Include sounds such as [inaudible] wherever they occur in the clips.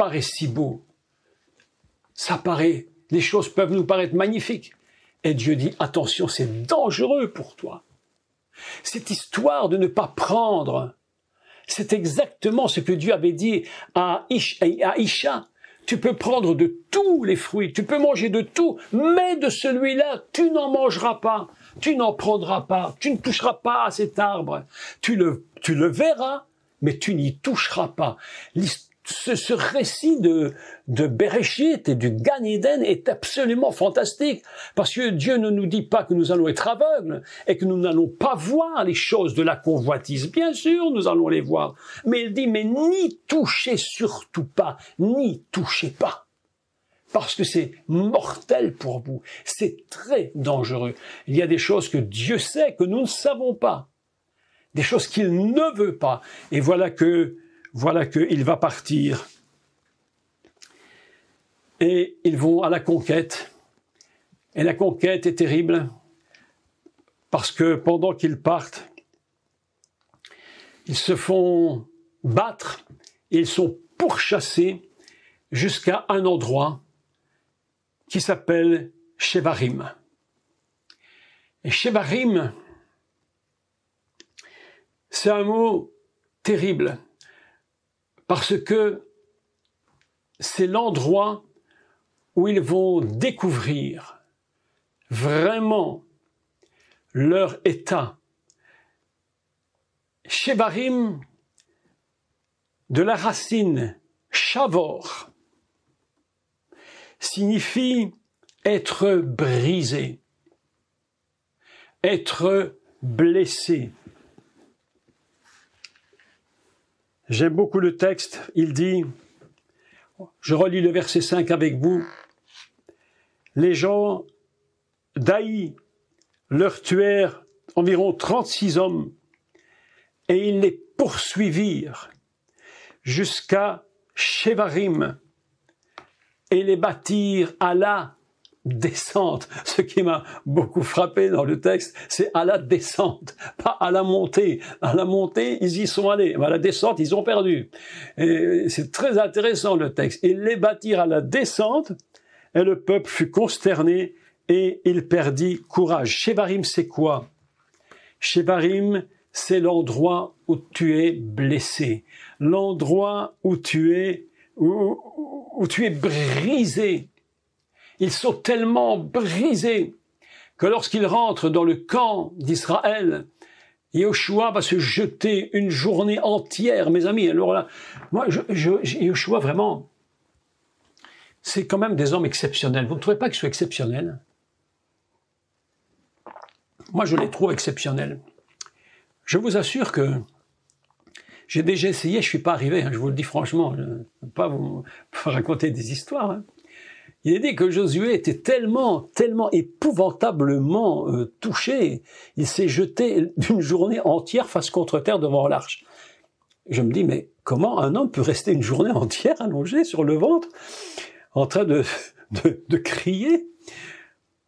paraît si beau, ça paraît, les choses peuvent nous paraître magnifiques. Et Dieu dit, attention, c'est dangereux pour toi. Cette histoire de ne pas prendre, c'est exactement ce que Dieu avait dit à, Isha. Tu peux prendre de tous les fruits, tu peux manger de tout, mais de celui-là, tu n'en mangeras pas, tu n'en prendras pas, tu ne toucheras pas à cet arbre. Tu le, tu le verras, mais tu n'y toucheras pas ce, récit de, de et du Gan Eden est absolument fantastique parce que Dieu ne nous dit pas que nous allons être aveugles et que nous n'allons pas voir les choses de la convoitise. Bien sûr, nous allons les voir. Mais il dit, mais n'y touchez surtout pas, n'y touchez pas. Parce que c'est mortel pour vous. C'est très dangereux. Il y a des choses que Dieu sait que nous ne savons pas. Des choses qu'il ne veut pas. Et voilà que voilà qu'il va partir. Et ils vont à la conquête. Et la conquête est terrible parce que pendant qu'ils partent, ils se font battre et ils sont pourchassés jusqu'à un endroit qui s'appelle Shevarim. Et Shevarim, c'est un mot terrible parce que c'est l'endroit où ils vont découvrir vraiment leur état. Shebarim, de la racine chavor signifie être brisé, être blessé. J'aime beaucoup le texte. Il dit, je relis le verset 5 avec vous, les gens d'Aï leur tuèrent environ 36 hommes et ils les poursuivirent jusqu'à Shevarim et les bâtirent à la descente. Ce qui m'a beaucoup frappé dans le texte, c'est à la descente, pas à la montée. À la montée, ils y sont allés, mais à la descente, ils ont perdu. C'est très intéressant le texte. Ils les bâtirent à la descente, et le peuple fut consterné, et il perdit courage. Chevarim, c'est quoi Chevarim, c'est l'endroit où tu es blessé, l'endroit où tu es où, tu es brisé, ils sont tellement brisés que lorsqu'ils rentrent dans le camp d'Israël, Yeshua va se jeter une journée entière, mes amis. Alors là, moi, Yeshua, vraiment, c'est quand même des hommes exceptionnels. Vous ne trouvez pas qu'ils soient exceptionnels Moi, je les trouve exceptionnels. Je vous assure que j'ai déjà essayé, je ne suis pas arrivé, hein, je vous le dis franchement, je ne pas vous, raconter des histoires. Hein. Il est dit que Josué était tellement, tellement épouvantablement euh, touché, il s'est jeté d'une journée entière face contre terre devant l'arche. Je me dis, mais comment un homme peut rester une journée entière allongé sur le ventre, en train de, [laughs] de, de crier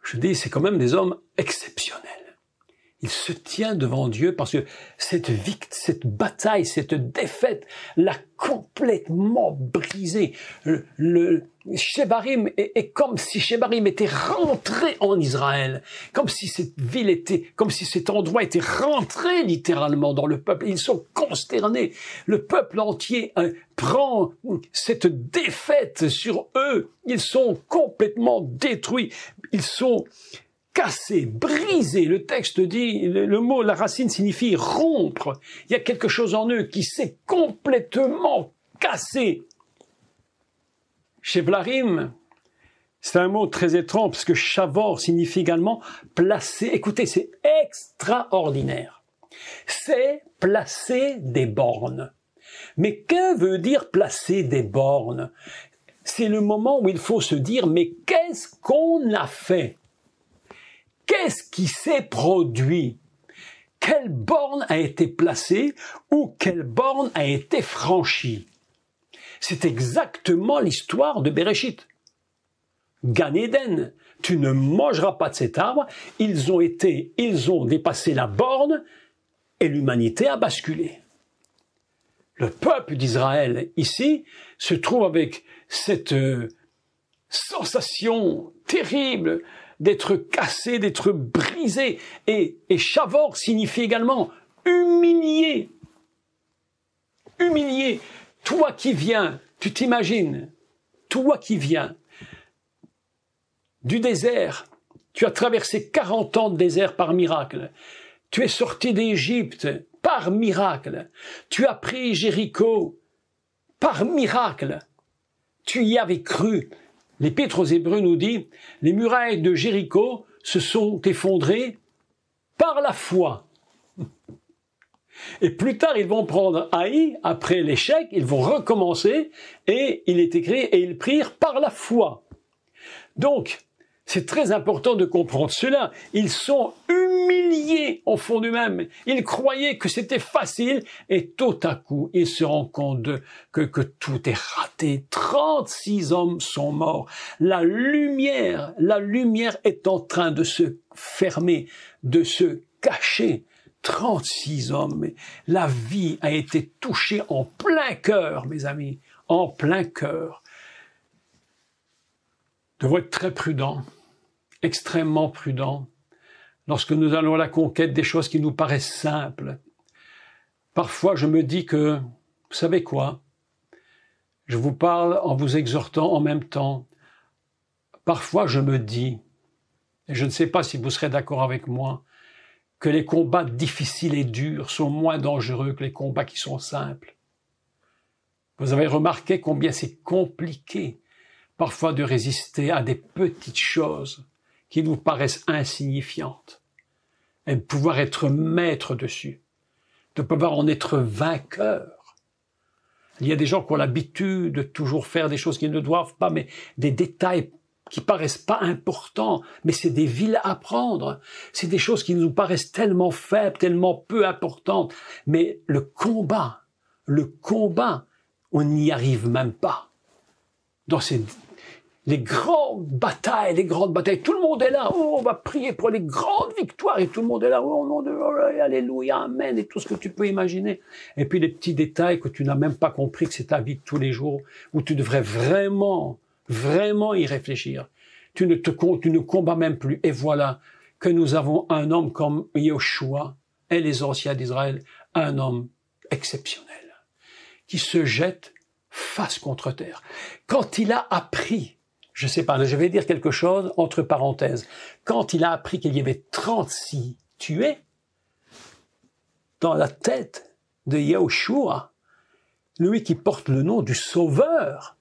Je dis, c'est quand même des hommes exceptionnels. Il se tient devant Dieu parce que cette victoire, cette bataille, cette défaite l'a complètement brisé. Le, Shebarim est, comme si Shebarim était rentré en Israël, comme si cette ville était, comme si cet endroit était rentré littéralement dans le peuple. Ils sont consternés. Le peuple entier hein, prend cette défaite sur eux. Ils sont complètement détruits. Ils sont casser, briser. Le texte dit, le, mot, la racine signifie rompre. Il y a quelque chose en eux qui s'est complètement cassé. Chez Vlarim, c'est un mot très étrange parce que chavor signifie également placer. Écoutez, c'est extraordinaire. C'est placer des bornes. Mais que veut dire placer des bornes C'est le moment où il faut se dire mais qu'est-ce qu'on a fait Qu'est-ce qui s'est produit Quelle borne a été placée ou quelle borne a été franchie C'est exactement l'histoire de Bereshit. Ganéden, tu ne mangeras pas de cet arbre, ils ont été, ils ont dépassé la borne et l'humanité a basculé. Le peuple d'Israël ici se trouve avec cette euh, sensation terrible d'être cassé, d'être brisé. Et, et Chavor signifie également humilié. Humilié. Toi qui viens, tu t'imagines, toi qui viens du désert, tu as traversé 40 ans de désert par miracle. Tu es sorti d'Égypte par miracle. Tu as pris Jéricho par miracle. Tu y avais cru. L'Épître aux Hébreux nous dit, les murailles de Jéricho se sont effondrées par la foi. Et plus tard, ils vont prendre Haï, après l'échec, ils vont recommencer, et il est écrit, et ils prirent par la foi. Donc, c'est très important de comprendre cela. Ils sont humiliés au fond d'eux-mêmes. Ils croyaient que c'était facile et tout à coup, ils se rendent compte que, tout est raté. 36 hommes sont morts. La lumière, la lumière est en train de se fermer, de se cacher. 36 hommes. La vie a été touchée en plein cœur, mes amis, en plein cœur devons être très prudents, extrêmement prudents, lorsque nous allons à la conquête des choses qui nous paraissent simples. Parfois, je me dis que, vous savez quoi Je vous parle en vous exhortant en même temps. Parfois, je me dis, et je ne sais pas si vous serez d'accord avec moi, que les combats difficiles et durs sont moins dangereux que les combats qui sont simples. Vous avez remarqué combien c'est compliqué parfois de résister à des petites choses qui nous paraissent insignifiantes, et de pouvoir être maître dessus, de pouvoir en être vainqueur. Il y a des gens qui ont l'habitude de toujours faire des choses qu'ils ne doivent pas, mais des détails qui paraissent pas importants, mais c'est des villes à prendre. C'est des choses qui nous paraissent tellement faibles, tellement peu importantes. Mais le combat, le combat, on n'y arrive même pas dans les grandes batailles, les grandes batailles. Tout le monde est là. Oh, on va prier pour les grandes victoires. Et tout le monde est là. Oh, nom de oh, Alléluia, Amen. Et tout ce que tu peux imaginer. Et puis les petits détails que tu n'as même pas compris que c'est ta vie de tous les jours où tu devrais vraiment, vraiment y réfléchir. Tu ne te, tu ne combats même plus. Et voilà que nous avons un homme comme Yeshua et les anciens d'Israël, un homme exceptionnel qui se jette face contre terre. Quand il a appris, je sais pas, je vais dire quelque chose entre parenthèses, quand il a appris qu'il y avait 36 tués, dans la tête de Yahushua, lui qui porte le nom du Sauveur,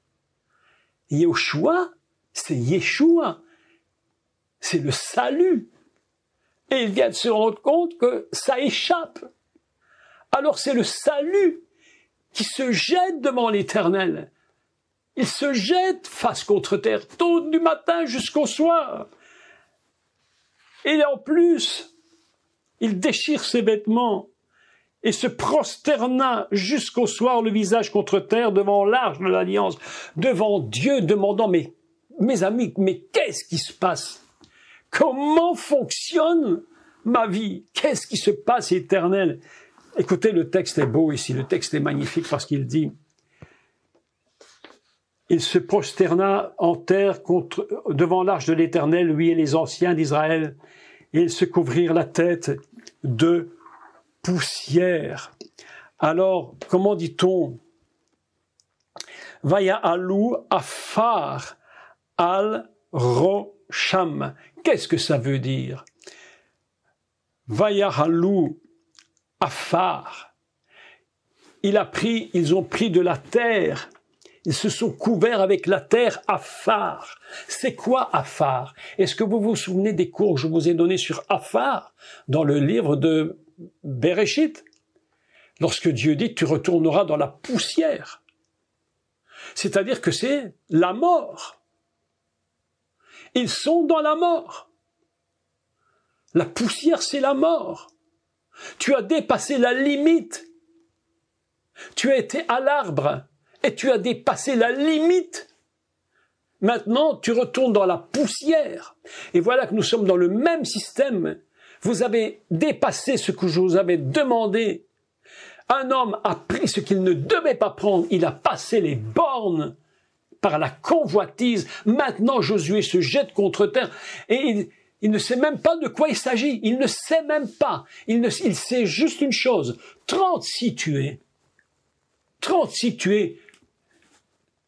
Yahushua, c'est Yeshua, c'est le salut. Et il vient de se rendre compte que ça échappe. Alors c'est le salut qui se jette devant l'Éternel. Il se jette face contre terre, tôt du matin jusqu'au soir. Et en plus, il déchire ses vêtements et se prosterna jusqu'au soir le visage contre terre devant l'arche de l'alliance, devant Dieu, demandant Mais mes amis, mais qu'est-ce qui se passe Comment fonctionne ma vie Qu'est-ce qui se passe éternel Écoutez, le texte est beau ici, le texte est magnifique parce qu'il dit Il se prosterna en terre contre, devant l'arche de l'Éternel, lui et les anciens d'Israël, et ils se couvrirent la tête de poussière. Alors, comment dit-on Vaya alou afar al rosham. Qu'est-ce que ça veut dire Vaya alou « Afar », Il a pris, ils ont pris de la terre. Ils se sont couverts avec la terre Afar ». C'est quoi Afar Est-ce que vous vous souvenez des cours que je vous ai donnés sur Afar » dans le livre de Bereshit Lorsque Dieu dit tu retourneras dans la poussière. C'est-à-dire que c'est la mort. Ils sont dans la mort. La poussière, c'est la mort. Tu as dépassé la limite. Tu as été à l'arbre et tu as dépassé la limite. Maintenant, tu retournes dans la poussière. Et voilà que nous sommes dans le même système. Vous avez dépassé ce que je vous avais demandé. Un homme a pris ce qu'il ne devait pas prendre. Il a passé les bornes par la convoitise. Maintenant, Josué se jette contre terre et il, il ne sait même pas de quoi il s'agit. Il ne sait même pas. Il, ne, il sait juste une chose. Trente tués. 36 tués.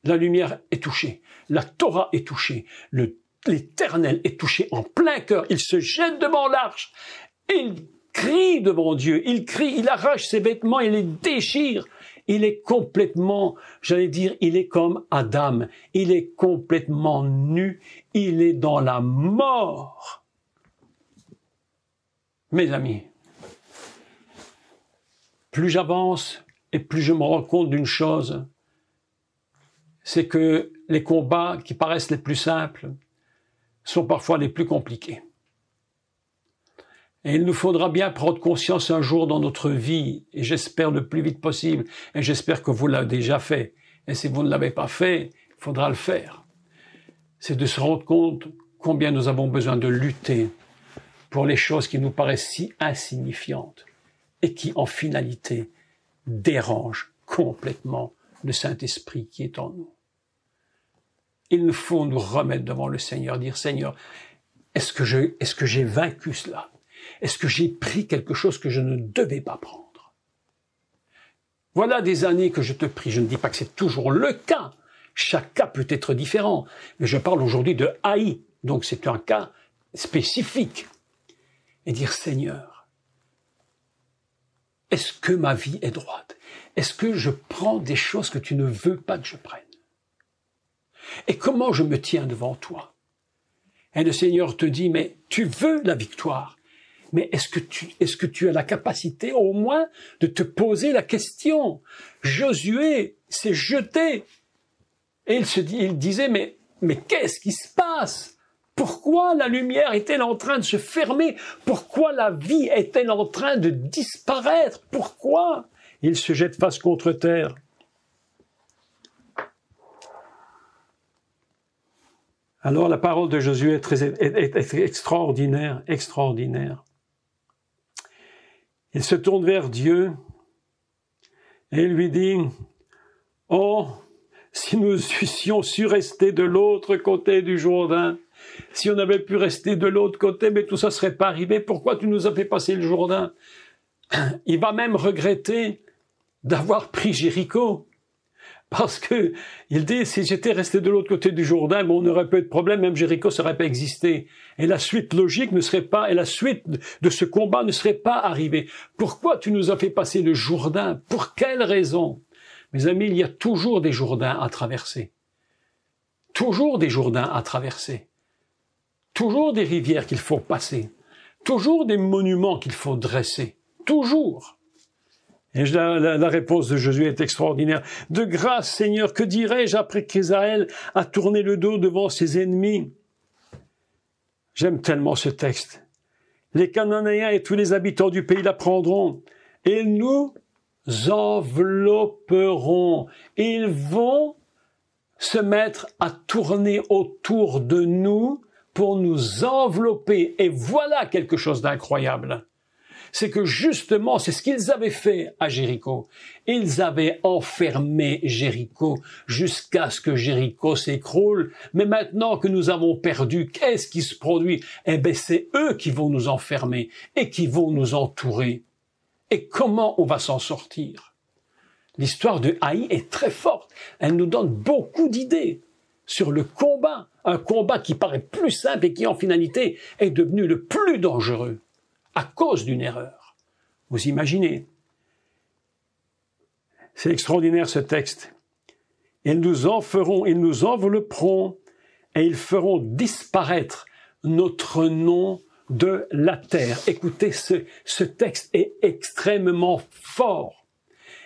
La lumière est touchée. La Torah est touchée. L'Éternel est touché en plein cœur. Il se jette devant l'arche. Il crie devant Dieu. Il crie. Il arrache ses vêtements. Il les déchire. Il est complètement, j'allais dire, il est comme Adam. Il est complètement nu. Il est dans la mort. Mes amis, plus j'avance et plus je me rends compte d'une chose, c'est que les combats qui paraissent les plus simples sont parfois les plus compliqués. Et il nous faudra bien prendre conscience un jour dans notre vie, et j'espère le plus vite possible, et j'espère que vous l'avez déjà fait. Et si vous ne l'avez pas fait, il faudra le faire. C'est de se rendre compte combien nous avons besoin de lutter pour les choses qui nous paraissent si insignifiantes et qui en finalité dérangent complètement le Saint-Esprit qui est en nous. Il nous faut nous remettre devant le Seigneur, dire Seigneur, est-ce que j'ai est vaincu cela Est-ce que j'ai pris quelque chose que je ne devais pas prendre Voilà des années que je te prie. Je ne dis pas que c'est toujours le cas. Chaque cas peut être différent. Mais je parle aujourd'hui de Haï. Donc c'est un cas spécifique et dire Seigneur, est-ce que ma vie est droite Est-ce que je prends des choses que tu ne veux pas que je prenne Et comment je me tiens devant toi Et le Seigneur te dit, mais tu veux la victoire, mais est-ce que tu, est-ce que tu as la capacité au moins de te poser la question? Josué s'est jeté. Et il se dit, il disait, mais, mais qu'est-ce qui se passe? Pourquoi la lumière est-elle en train de se fermer Pourquoi la vie est-elle en train de disparaître Pourquoi Il se jette face contre terre. Alors la parole de Jésus est, très, extraordinaire, extraordinaire. Il se tourne vers Dieu et lui dit, Oh, si nous [laughs] eussions su rester de l'autre côté du Jourdain, si on avait pu rester de l'autre côté, mais tout ça serait pas arrivé. Pourquoi tu nous as fait passer le Jourdain [clears throat] Il va même regretter d'avoir pris Jéricho. Parce que il dit si j'étais resté de l'autre côté du Jourdain, bon, on n'aurait pas eu de problème, même Jéricho serait pas existé. Et la suite logique ne serait pas, et la suite de ce combat ne serait pas arrivée. Pourquoi tu nous as fait passer le Jourdain Pour quelle raison Mes amis, il y a toujours des Jourdains à traverser. Toujours des Jourdains à traverser toujours des rivières qu'il faut passer, toujours des monuments qu'il faut dresser, toujours. Et la, réponse de Jésus est extraordinaire. De grâce, Seigneur, que dirais-je après qu'Ésaël a tourné le dos devant ses ennemis J'aime tellement ce texte. Les Cananéens et tous les habitants du pays l'apprendront, et nous envelopperons. Ils vont se mettre à tourner autour de nous pour nous envelopper. Et voilà quelque chose d'incroyable. C'est que justement, c'est ce qu'ils avaient fait à Jéricho. Ils avaient enfermé Jéricho jusqu'à ce que Jéricho s'écroule. Mais maintenant que nous avons perdu, qu'est-ce qui se produit Eh bien, c'est eux qui vont nous enfermer et qui vont nous entourer. Et comment on va s'en sortir L'histoire de Haï est très forte. Elle nous donne beaucoup d'idées sur le combat, un combat qui paraît plus simple et qui en finalité est devenu le plus dangereux à cause d'une erreur. Vous imaginez C'est extraordinaire ce texte. Ils nous en feront, ils nous envelopperont et ils feront disparaître notre nom de la terre. Écoutez, ce, ce texte est extrêmement fort.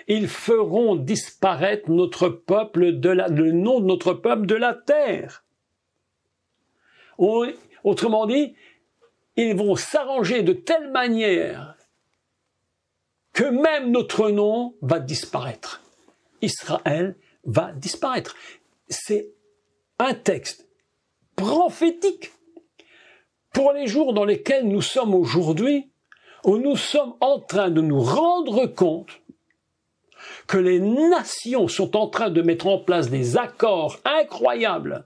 Ils feront disparaître notre peuple de le nom de notre peuple de la terre. Autrement dit, ils vont s'arranger de telle manière que même notre nom va disparaître. Israël va disparaître. C'est un texte prophétique pour les jours dans lesquels nous sommes aujourd'hui, où nous sommes en train de nous rendre compte que les nations sont en train de mettre en place des accords incroyables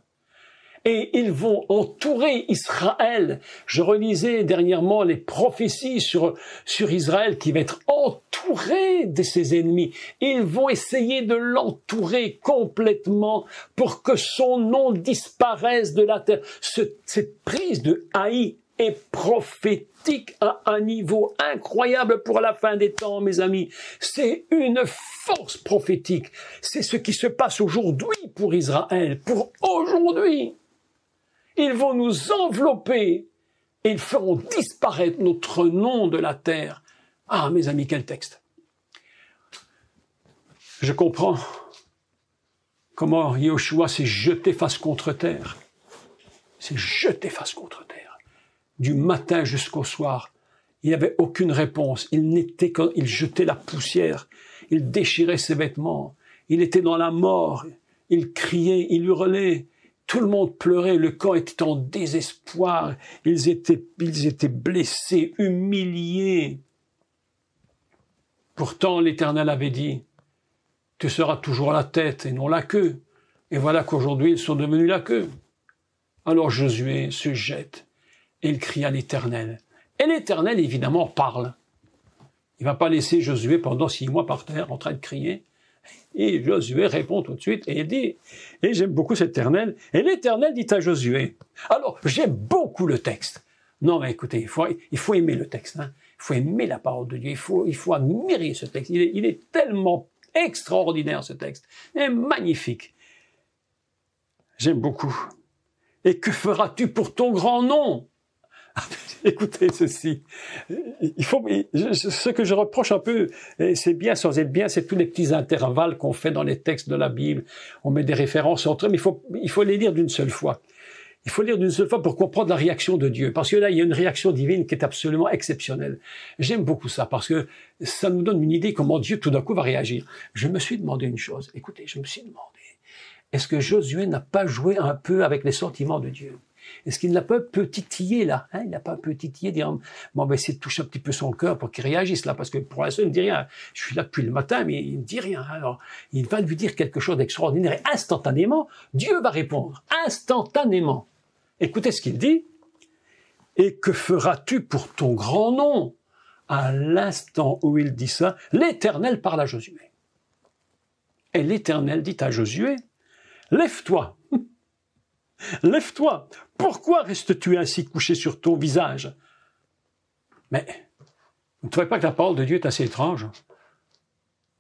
et ils vont entourer Israël. Je relisais dernièrement les prophéties sur, sur Israël qui va être entouré de ses ennemis. Ils vont essayer de l'entourer complètement pour que son nom disparaisse de la terre. cette prise de haï prophétique à un niveau incroyable pour la fin des temps, mes amis. C'est une force prophétique. C'est ce qui se passe aujourd'hui pour Israël, pour aujourd'hui. Ils vont nous envelopper et ils feront disparaître notre nom de la terre. Ah, mes amis, quel texte. Je comprends comment Yeshua s'est jeté face contre terre. S'est jeté face contre terre du matin jusqu'au soir. Il n'y avait aucune réponse. Il n'était qu'il jetait la poussière. Il déchirait ses vêtements. Il était dans la mort. Il criait, il hurlait. Tout le monde pleurait. Le camp était en désespoir. Ils étaient, ils étaient blessés, humiliés. Pourtant, l'Éternel avait dit, tu seras toujours la tête et non la queue. Et voilà qu'aujourd'hui, ils sont devenus la queue. Alors Josué se jette et il cria à l'Éternel. Et l'Éternel, évidemment, parle. Il va pas laisser Josué pendant six mois par terre en train de crier. Et Josué répond tout de suite et il dit, et j'aime beaucoup cet Éternel, et l'Éternel dit à Josué. Alors, j'aime beaucoup le texte. Non, mais écoutez, il faut, il faut aimer le texte. Hein. Il faut aimer la parole de Dieu. Il faut, il faut admirer ce texte. Il est, il est tellement extraordinaire, ce texte. Il est magnifique. J'aime beaucoup. Et que feras-tu pour ton grand nom [laughs] Écoutez ceci. Il faut, ce que je reproche un peu, c'est bien sans être bien, c'est tous les petits intervalles qu'on fait dans les textes de la Bible. On met des références entre eux, mais il faut, il faut les lire d'une seule fois. Il faut lire d'une seule fois pour comprendre la réaction de Dieu. Parce que là, il y a une réaction divine qui est absolument exceptionnelle. J'aime beaucoup ça parce que ça nous donne une idée comment Dieu tout d'un coup va réagir. Je me suis demandé une chose. Écoutez, je me suis demandé. Est-ce que Josué n'a pas joué un peu avec les sentiments de Dieu? Est-ce qu'il n'a pas petitillé là hein? Il n'a pas petitillé, peu dire bon ben c'est de toucher un petit peu son cœur pour qu'il réagisse là, parce que pour l'instant il ne dit rien. Je suis là depuis le matin, mais il ne dit rien. Alors il va lui dire quelque chose d'extraordinaire et instantanément Dieu va répondre instantanément. Écoutez ce qu'il dit. Et que feras-tu pour ton grand nom À l'instant où il dit ça, l'Éternel parle à Josué. Et l'Éternel dit à Josué Lève-toi, Lève-toi, pourquoi restes-tu ainsi couché sur ton visage Mais vous ne trouvez pas que la parole de Dieu est assez étrange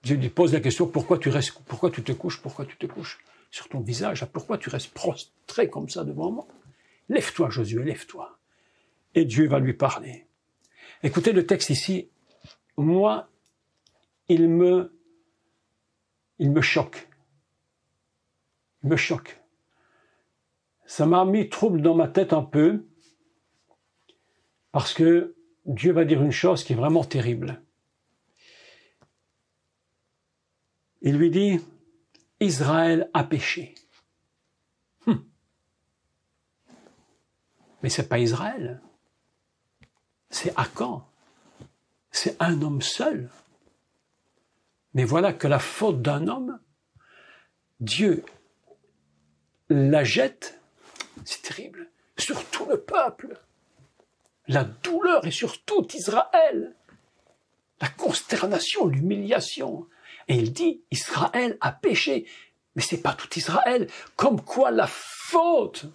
Dieu lui pose la question, pourquoi tu, restes, pourquoi tu te couches, pourquoi tu te couches sur ton visage, pourquoi tu restes prostré comme ça devant moi Lève-toi, Josué, lève-toi. Et Dieu va lui parler. Écoutez le texte ici. Moi, il me, il me choque. Il me choque ça m'a mis trouble dans ma tête un peu, parce que Dieu va dire une chose qui est vraiment terrible. Il lui dit, Israël a péché. Hum. Mais Mais n'est pas Israël. C'est Akan. C'est un homme seul. Mais voilà que la faute d'un homme, Dieu la jette c'est terrible. Sur tout le peuple. La douleur est sur tout Israël. La consternation, l'humiliation. Et il dit, Israël a péché. Mais c'est pas tout Israël. Comme quoi la faute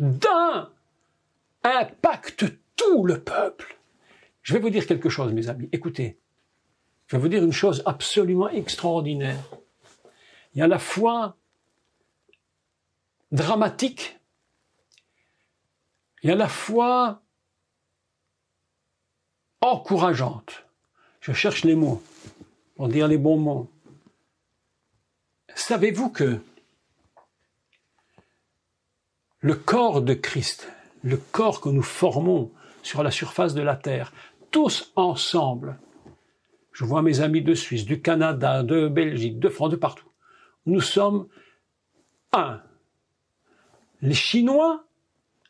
d'un impacte tout le peuple. Je vais vous dire quelque chose, mes amis. Écoutez, je vais vous dire une chose absolument extraordinaire. Il y a la foi dramatique et à la fois encourageante. Je cherche les mots pour dire les bons mots. Savez-vous que le corps de Christ, le corps que nous formons sur la surface de la Terre, tous ensemble, je vois mes amis de Suisse, du Canada, de Belgique, de France, de partout, nous sommes un. Les Chinois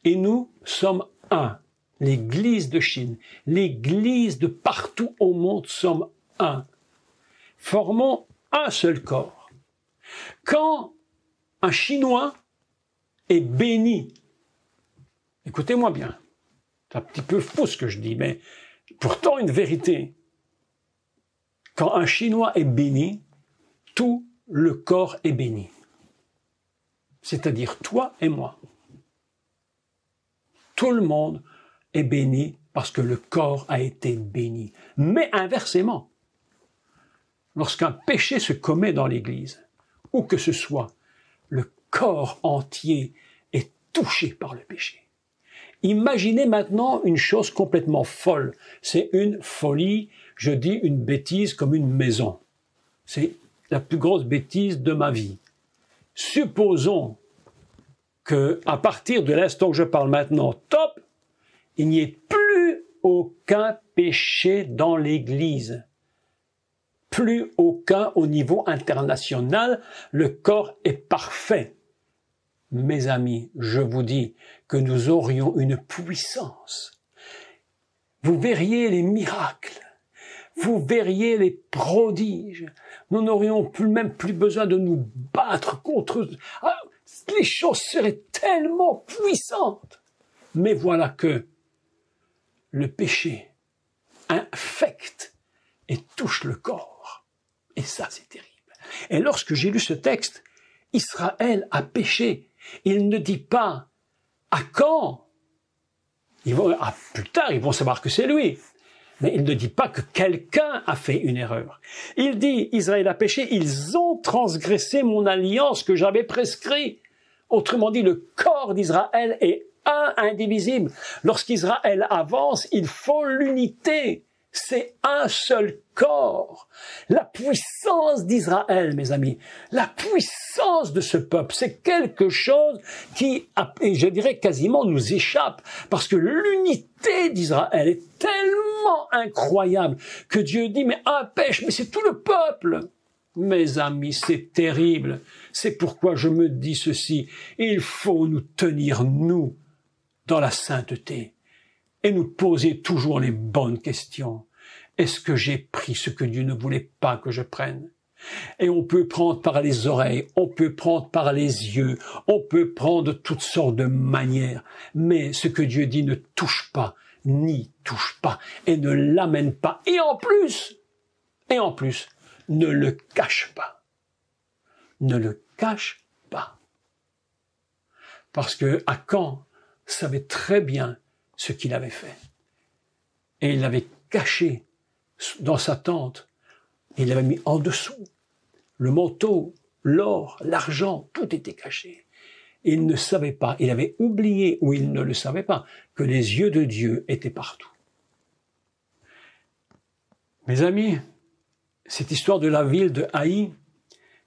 et nous sommes un. L'Église de Chine, l'Église de partout au monde sommes un. Formons un seul corps. Quand un Chinois est béni, écoutez-moi bien, c'est un petit peu faux ce que je dis, mais pourtant une vérité. Quand un Chinois est béni, tout le corps est béni. C'est-à-dire toi et moi tout le monde est béni parce que le corps a été béni. Mais inversement, lorsqu'un péché se commet dans l'Église, ou que ce soit, le corps entier est touché par le péché. Imaginez maintenant une chose complètement folle. C'est une folie, je dis une bêtise comme une maison. C'est la plus grosse bêtise de ma vie. Supposons que à partir de l'instant que je parle maintenant, top, il n'y ait plus aucun péché dans l'Église. Plus aucun au niveau international. Le corps est parfait. Mes amis, je vous dis que nous aurions une puissance. Vous verriez les miracles. Vous verriez les prodiges. Nous n'aurions plus, même plus besoin de nous battre contre, ah, les choses seraient tellement puissantes. Mais voilà que le péché infecte et touche le corps. Et ça, c'est terrible. Et lorsque j'ai lu ce texte, Israël a péché. Il ne dit pas à quand. Ils vont, plus tard, ils vont savoir que c'est lui. Mais il ne dit pas que quelqu'un a fait une erreur. Il dit, Israël a péché, ils ont transgressé mon alliance que j'avais prescrite. Autrement dit, le corps d'Israël est un, indivisible. Lorsqu'Israël avance, il faut l'unité. C'est un seul corps. La puissance d'Israël, mes amis, la puissance de ce peuple, c'est quelque chose qui, je dirais quasiment, nous échappe, parce que l'unité d'Israël est tellement incroyable que Dieu dit, mais un pêche, mais c'est tout le peuple. Mes amis, c'est terrible. C'est pourquoi je me dis ceci, il faut nous tenir, nous, dans la sainteté, et nous poser toujours les bonnes questions. Est-ce que j'ai pris ce que Dieu ne voulait pas que je prenne et on peut prendre par les oreilles, on peut prendre par les yeux, on peut prendre toutes sortes de manières. Mais ce que Dieu dit ne touche pas, ni touche pas, et ne l'amène pas. Et en plus, et en plus, ne le cache pas ne le cache pas. Parce que Akan savait très bien ce qu'il avait fait. Et il l'avait caché dans sa tente. Il l'avait mis en dessous. Le manteau, l'or, l'argent, tout était caché. Il ne savait pas, il avait oublié, ou il ne le savait pas, que les yeux de Dieu étaient partout. Mes amis, cette histoire de la ville de Haï,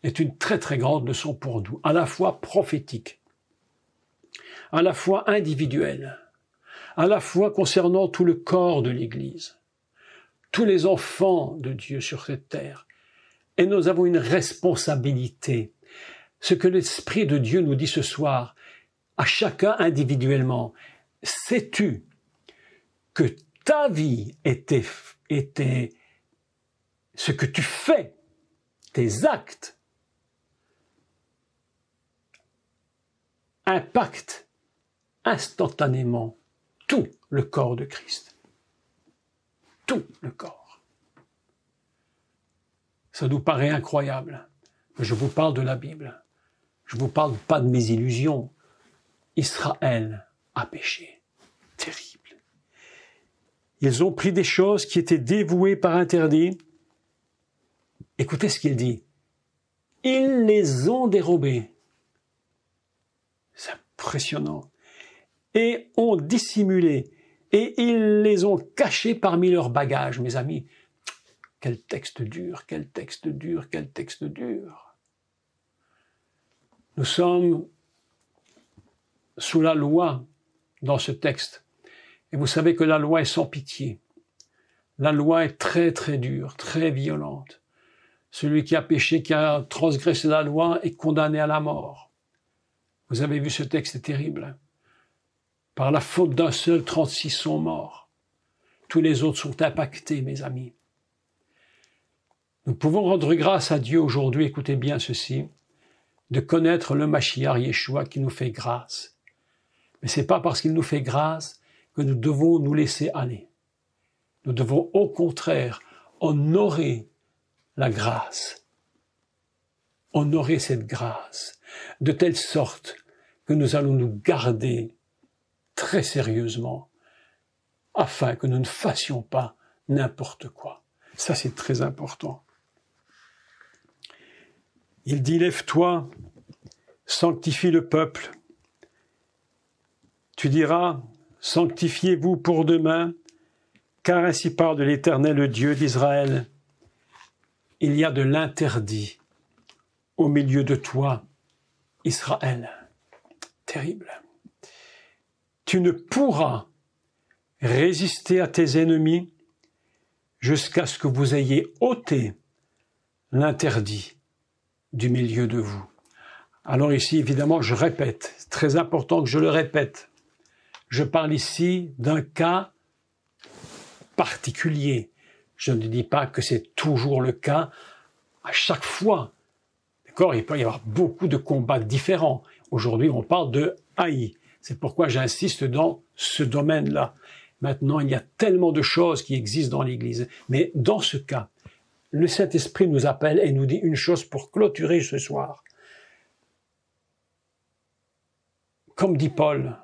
est une très très grande leçon pour nous, à la fois prophétique, à la fois individuelle, à la fois concernant tout le corps de l'Église, tous les enfants de Dieu sur cette terre. Et nous avons une responsabilité. Ce que l'Esprit de Dieu nous dit ce soir, à chacun individuellement, sais-tu que ta vie était, était ce que tu fais, tes actes impacte instantanément tout le corps de Christ. Tout le corps. Ça nous paraît incroyable. Mais je vous parle de la Bible. Je vous parle pas de mes illusions. Israël a péché. Terrible. Ils ont pris des choses qui étaient dévouées par interdit. Écoutez ce qu'il dit. Ils les ont dérobées impressionnant, et ont dissimulé, et ils les ont cachés parmi leurs bagages, mes amis. Quel texte dur, quel texte dur, quel texte dur. Nous sommes sous la loi dans ce texte. Et vous savez que la loi est sans pitié. La loi est très très dure, très violente. Celui qui a péché, qui a transgressé la loi est condamné à la mort. Vous avez vu ce texte terrible. Par la faute d'un seul, 36 sont morts. Tous les autres sont impactés, mes amis. Nous pouvons rendre grâce à Dieu aujourd'hui, écoutez bien ceci, de connaître le Mashiach Yeshua qui nous fait grâce. Mais c'est pas parce qu'il nous fait grâce que nous devons nous laisser aller. Nous devons au contraire honorer la grâce honorer cette grâce, de telle sorte que nous allons nous garder très sérieusement afin que nous ne fassions pas n'importe quoi. Ça, c'est très important. Il dit, lève-toi, sanctifie le peuple. Tu diras, sanctifiez-vous pour demain, car ainsi parle de l'Éternel, le Dieu d'Israël. Il y a de l'interdit au milieu de toi, Israël. Terrible. Tu ne pourras résister à tes ennemis jusqu'à ce que vous ayez ôté l'interdit du milieu de vous. Alors ici, évidemment, je répète, très important que je le répète, je parle ici d'un cas particulier. Je ne dis pas que c'est toujours le cas à chaque fois il peut y avoir beaucoup de combats différents. Aujourd'hui, on parle de haï. C'est pourquoi j'insiste dans ce domaine-là. Maintenant, il y a tellement de choses qui existent dans l'Église. Mais dans ce cas, le Saint-Esprit nous appelle et nous dit une chose pour clôturer ce soir. Comme dit Paul,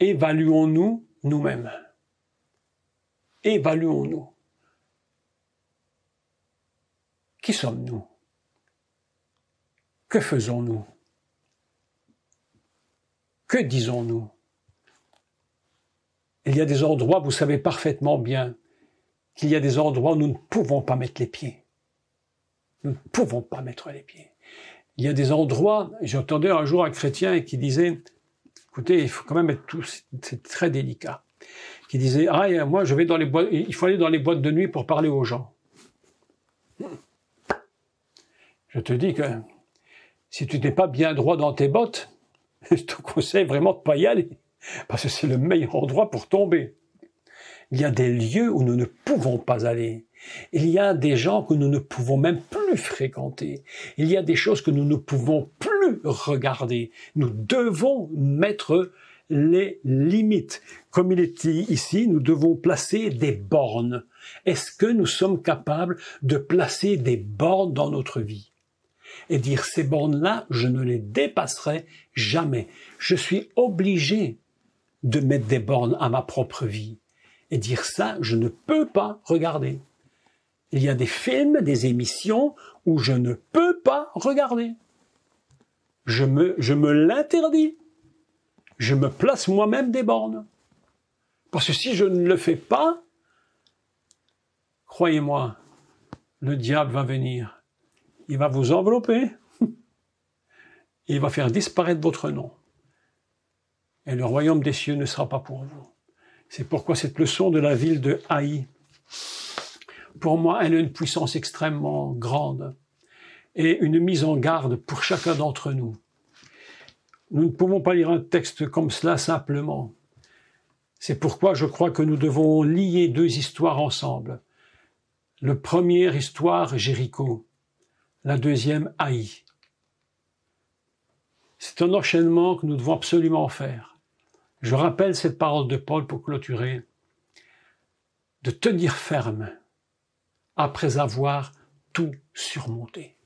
évaluons-nous nous-mêmes. Évaluons-nous. Qui sommes-nous que faisons-nous Que disons-nous Il y a des endroits, vous savez parfaitement bien, qu'il y a des endroits où nous ne pouvons pas mettre les pieds. Nous ne pouvons pas mettre les pieds. Il y a des endroits, j'entendais un jour un chrétien qui disait, écoutez, il faut quand même être tout, c'est très délicat, qui disait, ah, moi, je vais dans les boîtes, il faut aller dans les boîtes de nuit pour parler aux gens. Je te dis que si tu n'es pas bien droit dans tes bottes, [laughs] je te conseille vraiment de pas y aller, parce que c'est le meilleur endroit pour tomber. Il y a des lieux où nous ne pouvons pas aller. Il y a des gens que nous ne pouvons même plus fréquenter. Il y a des choses que nous ne pouvons plus regarder. Nous devons mettre les limites. Comme il est dit ici, nous devons placer des bornes. Est-ce que nous sommes capables de placer des bornes dans notre vie et dire ces bornes-là, je ne les dépasserai jamais. Je suis obligé de mettre des bornes à ma propre vie et dire ça, je ne peux pas regarder. Il y a des films, des émissions où je ne peux pas regarder. Je me, je me l'interdis. Je me place moi-même des bornes. Parce que si je ne le fais pas, croyez-moi, le diable va venir il va vous envelopper et il va faire disparaître votre nom. Et le royaume des cieux ne sera pas pour vous. C'est pourquoi cette leçon de la ville de Haï, pour moi, elle a une puissance extrêmement grande et une mise en garde pour chacun d'entre nous. Nous ne pouvons pas lire un texte comme cela simplement. C'est pourquoi je crois que nous devons lier deux histoires ensemble. Le première histoire, Jéricho la deuxième haï. C'est un enchaînement que nous devons absolument faire. Je rappelle cette parole de Paul pour clôturer. De tenir ferme après avoir tout surmonté.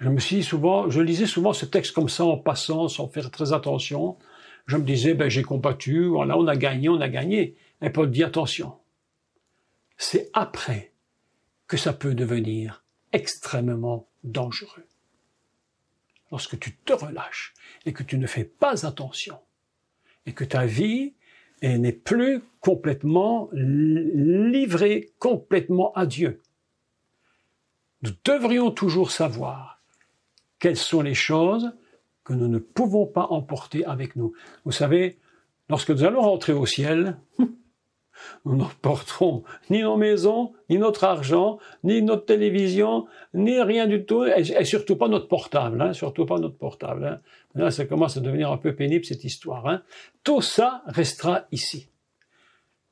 Je me suis souvent, je lisais souvent ce texte comme ça en passant, sans faire très attention. Je me disais, ben, j'ai combattu, voilà, on a gagné, on a gagné. Et Paul dit, attention, c'est après que ça peut devenir extrêmement dangereux. Lorsque tu te relâches et que tu ne fais pas attention et que ta vie n'est plus complètement livrée complètement à Dieu, nous devrions toujours savoir quelles sont les choses que nous ne pouvons pas emporter avec nous. Vous savez, lorsque nous allons rentrer au ciel, nous porterons ni nos maisons, ni notre argent, ni notre télévision, ni rien du tout, et, surtout pas notre portable, hein, surtout pas notre portable. Hein. Là, ça commence à devenir un peu pénible cette histoire. Hein. Tout ça restera ici.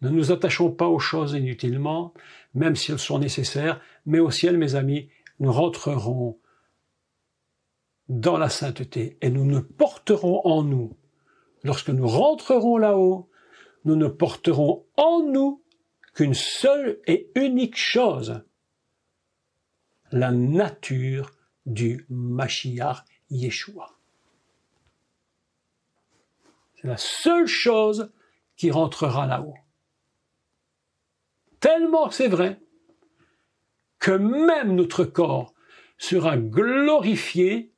Ne nous attachons pas aux choses inutilement, même si elles sont nécessaires, mais au ciel, mes amis, nous rentrerons dans la sainteté et nous ne porterons en nous, lorsque nous rentrerons là-haut, nous ne porterons en nous qu'une seule et unique chose, la nature du Mashiach Yeshua. C'est la seule chose qui rentrera là-haut. Tellement c'est vrai que même notre corps sera glorifié,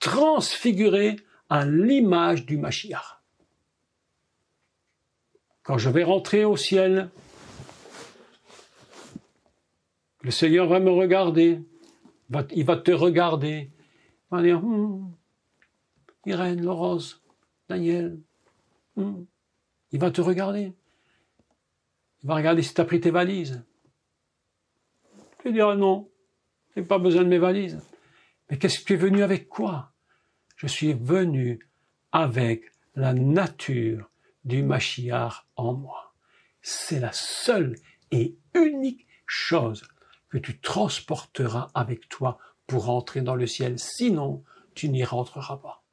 transfiguré à l'image du Mashiach. Quand je vais rentrer au ciel, le Seigneur va me regarder, il va te regarder, il va dire hmm, Irène, Laurence, Daniel, hmm. il va te regarder. Il va regarder si tu as pris tes valises. Tu diras non, non, j'ai pas besoin de mes valises. Mais qu'est-ce que tu es venu avec quoi Je suis venu avec la nature du Machiar en moi. C'est la seule et unique chose que tu transporteras avec toi pour entrer dans le ciel, sinon tu n'y rentreras pas.